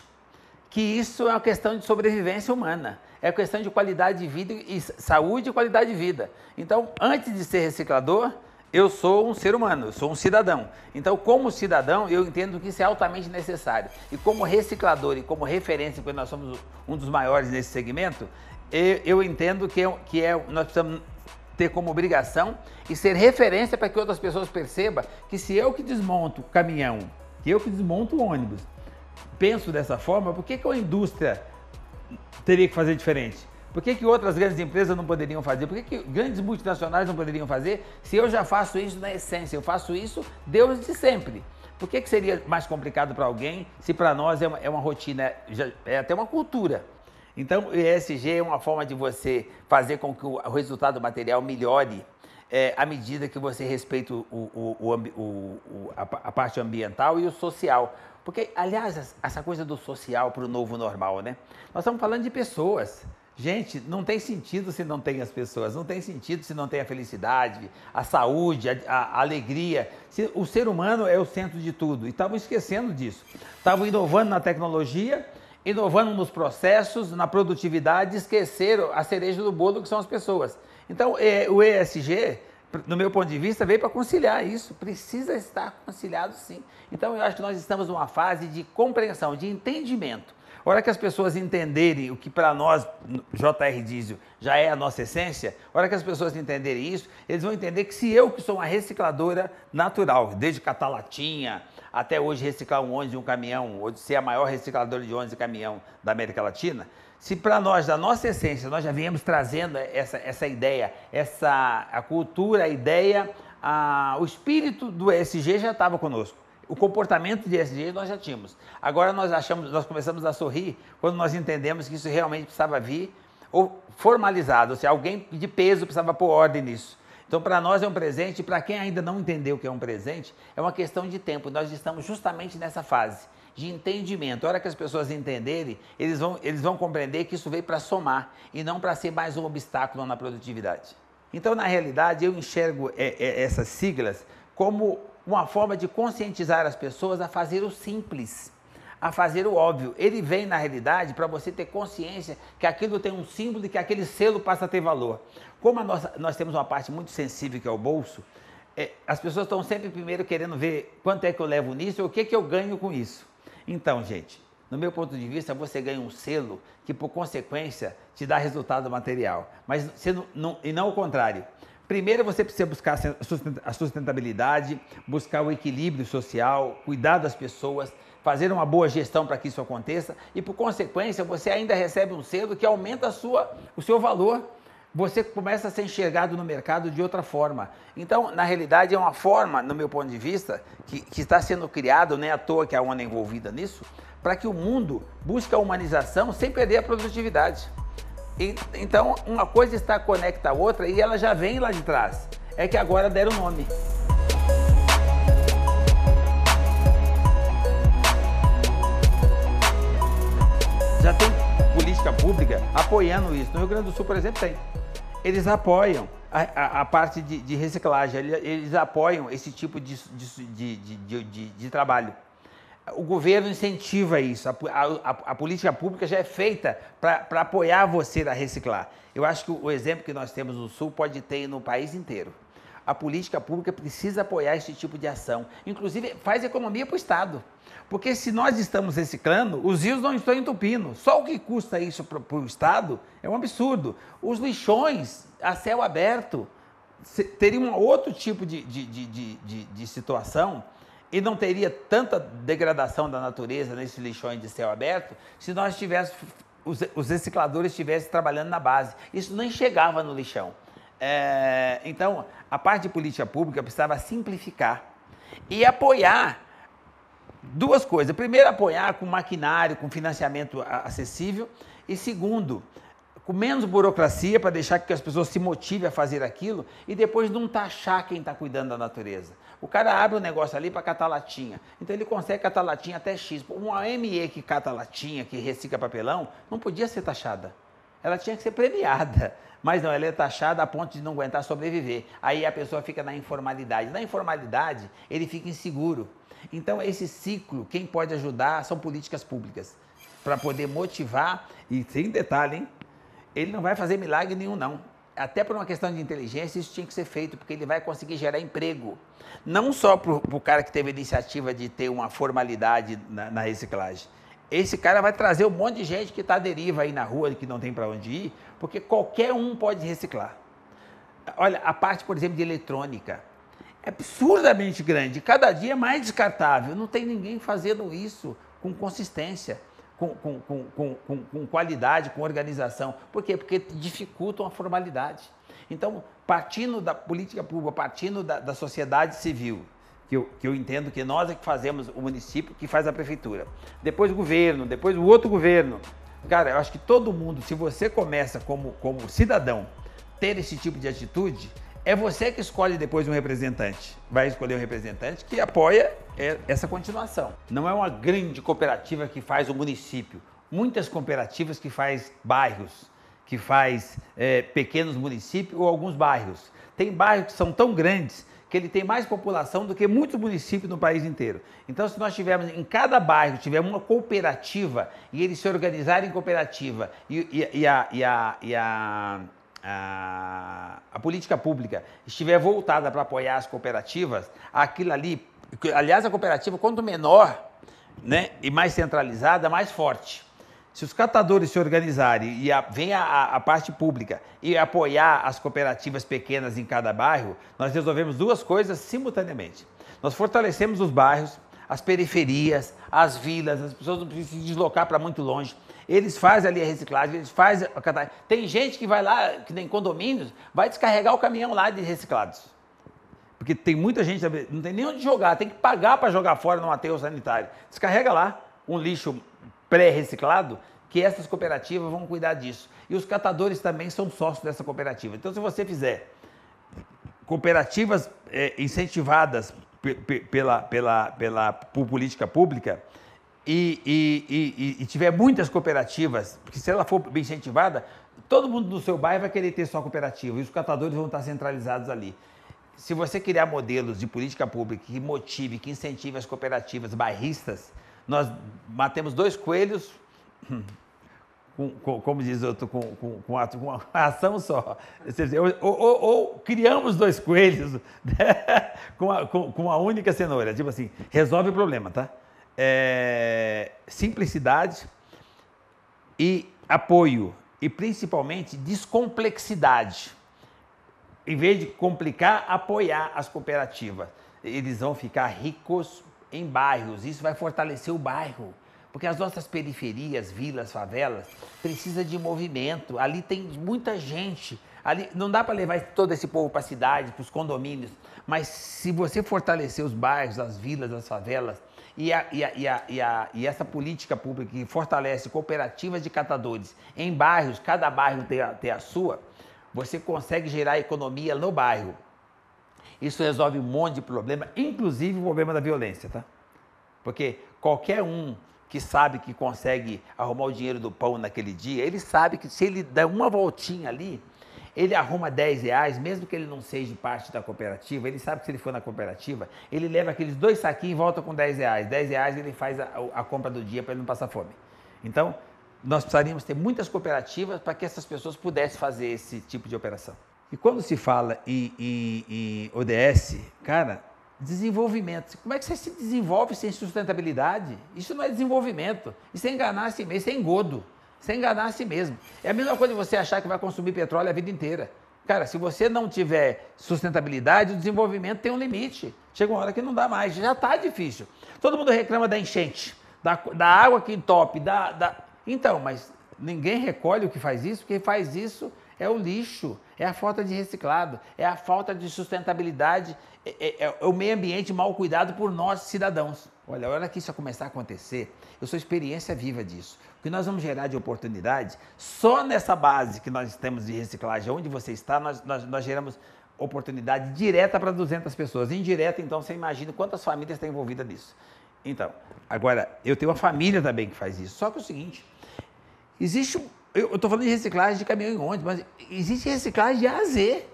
[SPEAKER 3] Que isso é uma questão de sobrevivência humana, é questão de qualidade de vida e saúde e qualidade de vida. Então, antes de ser reciclador, eu sou um ser humano, eu sou um cidadão. Então, como cidadão, eu entendo que isso é altamente necessário. E como reciclador e como referência, porque nós somos um dos maiores nesse segmento, eu, eu entendo que, é que é, nós precisamos ter como obrigação e ser referência para que outras pessoas percebam que se eu que desmonto caminhão, que eu que desmonto ônibus, penso dessa forma, por que, que a indústria teria que fazer diferente? Por que, que outras grandes empresas não poderiam fazer? Por que, que grandes multinacionais não poderiam fazer se eu já faço isso na essência? Eu faço isso desde sempre. Por que, que seria mais complicado para alguém se para nós é uma, é uma rotina, é até uma cultura? Então, o ESG é uma forma de você fazer com que o resultado material melhore é, à medida que você respeita o, o, o, a, a, parte ambiental e o social. Porque, aliás, essa coisa do social para o novo normal, né? Nós estamos falando de pessoas. Gente, não tem sentido se não tem as pessoas, não tem sentido se não tem a felicidade, a saúde, a, a alegria. o ser humano é o centro de tudo. E estavam esquecendo disso. Estavam inovando na tecnologia, inovando nos processos, na produtividade, esqueceram a cereja do bolo que são as pessoas. Então, é, o ESG, no meu ponto de vista, veio para conciliar isso. Precisa estar conciliado, sim. Então, eu acho que nós estamos numa fase de compreensão, de entendimento hora que as pessoas entenderem o que para nós, JR Diesel, já é a nossa essência, hora que as pessoas entenderem isso, eles vão entender que se eu, que sou uma recicladora natural, desde catar latinha, até hoje reciclar um ônibus e um caminhão, hoje ser a maior recicladora de ônibus e caminhão da América Latina, se para nós, da nossa essência, nós já viemos trazendo essa, essa ideia, essa a cultura, a ideia, a, o espírito do ESG já estava conosco o comportamento de SG nós já tínhamos. Agora nós achamos, nós começamos a sorrir quando nós entendemos que isso realmente precisava vir ou formalizado, ou seja, alguém de peso precisava pôr ordem nisso. Então, para nós é um presente, para quem ainda não entendeu o que é um presente, é uma questão de tempo. Nós estamos justamente nessa fase de entendimento. A hora que as pessoas entenderem, eles vão, eles vão compreender que isso veio para somar e não para ser mais um obstáculo na produtividade. Então, na realidade, eu enxergo é, é, essas siglas como uma forma de conscientizar as pessoas a fazer o simples, a fazer o óbvio. Ele vem, na realidade, para você ter consciência que aquilo tem um símbolo e que aquele selo passa a ter valor. Como nossa, nós temos uma parte muito sensível que é o bolso, é, as pessoas estão sempre primeiro querendo ver quanto é que eu levo nisso e o que, que eu ganho com isso. Então, gente, no meu ponto de vista, você ganha um selo que, por consequência, te dá resultado material. Mas não, não, e não o contrário. Primeiro você precisa buscar a sustentabilidade, buscar o equilíbrio social, cuidar das pessoas, fazer uma boa gestão para que isso aconteça e por consequência você ainda recebe um selo que aumenta a sua, o seu valor. Você começa a ser enxergado no mercado de outra forma. Então, na realidade, é uma forma, no meu ponto de vista, que, que está sendo criado, nem né, à toa que a ONU é envolvida nisso, para que o mundo busque a humanização sem perder a produtividade. E, então, uma coisa está conecta à outra e ela já vem lá de trás. É que agora deram nome. Já tem política pública apoiando isso. No Rio Grande do Sul, por exemplo, tem. Eles apoiam a, a, a parte de, de, reciclagem, eles apoiam esse tipo de, de, de trabalho o governo incentiva isso, a, a, a política pública já é feita para apoiar você a reciclar. Eu acho que o exemplo que nós temos no Sul pode ter no país inteiro. A política pública precisa apoiar esse tipo de ação. Inclusive, faz economia para o Estado. Porque se nós estamos reciclando, os rios não estão entupindo. Só o que custa isso para o Estado é um absurdo. Os lixões a céu aberto teriam um outro tipo de, de, de, de situação e não teria tanta degradação da natureza nesses lixões de céu aberto se nós tivéssemos, os, os recicladores estivessem trabalhando na base. Isso nem chegava no lixão. É, então, a parte de política pública precisava simplificar e apoiar duas coisas. Primeiro, apoiar com maquinário, com financiamento acessível. E segundo, com menos burocracia para deixar que as pessoas se motivem a fazer aquilo e depois não taxar quem está cuidando da natureza. O cara abre um negócio ali para catar latinha. Então ele consegue catar latinha até X. Uma ME que cata latinha, que recicla papelão, não podia ser taxada. Ela tinha que ser premiada. Mas não, ela é taxada a ponto de não aguentar sobreviver. Aí a pessoa fica na informalidade. Na informalidade, ele fica inseguro. Então, esse ciclo, quem pode ajudar são políticas públicas. Para poder motivar, e sem detalhe, hein? Ele não vai fazer milagre nenhum, não até por uma questão de inteligência, isso tinha que ser feito, porque ele vai conseguir gerar emprego. Não só para o cara que teve a iniciativa de ter uma formalidade na, na reciclagem. Esse cara vai trazer um monte de gente que está à deriva aí na rua, que não tem para onde ir, porque qualquer um pode reciclar. Olha, a parte, por exemplo, de eletrônica é absurdamente grande. Cada dia é mais descartável. Não tem ninguém fazendo isso com consistência com, com, com, com, com qualidade, com organização. Por quê? Porque dificultam a formalidade. Então, partindo da política pública, partindo da, da sociedade civil, que eu, que eu, entendo que nós é que fazemos o município, que faz a prefeitura. Depois o governo, depois o outro governo. Cara, eu acho que todo mundo, se você começa como, como cidadão, ter esse tipo de atitude, é você que escolhe depois um representante. Vai escolher um representante que apoia é, essa continuação. Não é uma grande cooperativa que faz o município. Muitas cooperativas que faz bairros, que faz é, pequenos municípios ou alguns bairros. Tem bairros que são tão grandes que ele tem mais população do que muitos municípios no país inteiro. Então, se nós tivermos em cada bairro tiver uma cooperativa e eles se organizarem em cooperativa e, e, e a, e a, e a a, a política pública estiver voltada para apoiar as cooperativas, aquilo ali, aliás, a cooperativa, quanto menor né, e mais centralizada, mais forte. Se os catadores se organizarem e a, vem a, a, parte pública e apoiar as cooperativas pequenas em cada bairro, nós resolvemos duas coisas simultaneamente. Nós fortalecemos os bairros, as periferias, as vilas, as pessoas não precisam se deslocar para muito longe. Eles fazem ali a reciclagem, eles fazem a catar... Tem gente que vai lá, que tem condomínios, vai descarregar o caminhão lá de reciclados. Porque tem muita gente, não tem nem onde jogar, tem que pagar para jogar fora no aterro sanitário. Descarrega lá um lixo pré-reciclado, que essas cooperativas vão cuidar disso. E os catadores também são sócios dessa cooperativa. Então, se você fizer cooperativas é, incentivadas pela, pela, pela, política pública, e, e, e, e, tiver muitas cooperativas, porque se ela for bem incentivada, todo mundo do seu bairro vai querer ter só cooperativa e os catadores vão estar centralizados ali. Se você criar modelos de política pública que motive, que incentive as cooperativas bairristas, nós matemos dois coelhos, com, com, como diz outro, com, com, com, ato, com uma ação só. Ou, ou, ou criamos dois coelhos né? com, a, com, com a única cenoura. Tipo assim, resolve o problema, tá? é, simplicidade e apoio e principalmente descomplexidade. Em vez de complicar, apoiar as cooperativas. Eles vão ficar ricos em bairros, isso vai fortalecer o bairro. Porque as nossas periferias, vilas, favelas, precisa de movimento. Ali tem muita gente. Ali não dá para levar todo esse povo para a cidade, para os condomínios. Mas se você fortalecer os bairros, as vilas, as favelas, e, a, e, a, e, a, e, essa política pública que fortalece cooperativas de catadores em bairros, cada bairro tem a, tem a sua, você consegue gerar economia no bairro. Isso resolve um monte de problema, inclusive o problema da violência, tá? Porque qualquer um que sabe que consegue arrumar o dinheiro do pão naquele dia, ele sabe que se ele der uma voltinha ali, ele arruma 10 reais, mesmo que ele não seja parte da cooperativa, ele sabe que se ele for na cooperativa, ele leva aqueles dois saquinhos e volta com 10 reais. 10 reais ele faz a, a compra do dia para ele não passar fome. Então, nós precisaríamos ter muitas cooperativas para que essas pessoas pudessem fazer esse tipo de operação. E quando se fala em, em, em ODS, cara, desenvolvimento. Como é que você se desenvolve sem sustentabilidade? Isso não é desenvolvimento. Isso é enganar a si mesmo, isso é engodo. Você enganar a si mesmo. É a mesma coisa de você achar que vai consumir petróleo a vida inteira. Cara, se você não tiver sustentabilidade, o desenvolvimento tem um limite. Chega uma hora que não dá mais, já está difícil. Todo mundo reclama da enchente, da, da água que entope, da, da... Então, mas ninguém recolhe o que faz isso, porque faz isso é o lixo, é a falta de reciclado, é a falta de sustentabilidade, é, é, é o meio ambiente mal cuidado por nós cidadãos. Olha, a hora que isso começar a acontecer, eu sou experiência viva disso. O que nós vamos gerar de oportunidade, só nessa base que nós temos de reciclagem, onde você está, nós, nós, nós geramos oportunidade direta para 200 pessoas. Indireta, então, você imagina quantas famílias estão envolvidas nisso. Então, agora, eu tenho uma família também que faz isso. Só que é o seguinte, existe eu estou falando de reciclagem de caminhão e ônibus, mas existe reciclagem de Z.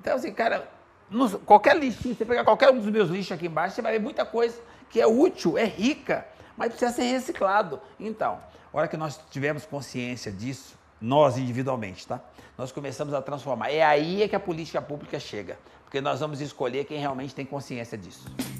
[SPEAKER 3] Então, assim, cara, no, qualquer lixo, você pegar qualquer um dos meus lixos aqui embaixo, você vai ver muita coisa que é útil, é rica, mas precisa ser reciclado. Então, a hora que nós tivermos consciência disso, nós individualmente, tá? Nós começamos a transformar. É aí é que a política pública chega, porque nós vamos escolher quem realmente tem consciência disso.